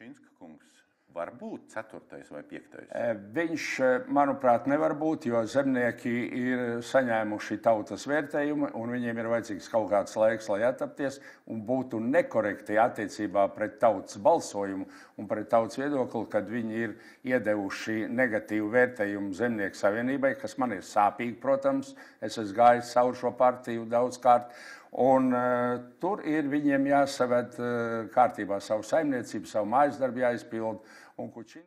Čīnska kungs var būt ceturtais vai piektais? E, viņš, e, manuprāt, nevar būt, jo zemnieki ir saņēmuši tautas vērtējumu, un viņiem ir vajadzīgs kaut kāds laiks, lai attapties, un būtu nekorekti attiecībā pret tautas balsojumu un pret tautas viedokli, kad viņi ir iedevuši negatīvu vērtējumu zemnieku savienībai, kas man ir sāpīgi, protams. Es esmu gājis cauri šo partiju daudzkārt. Un, uh, tur ir viņiem jāsaved uh, kārtībā savu saimniecību, savu mājas darbu jāizpilda. Oncutin.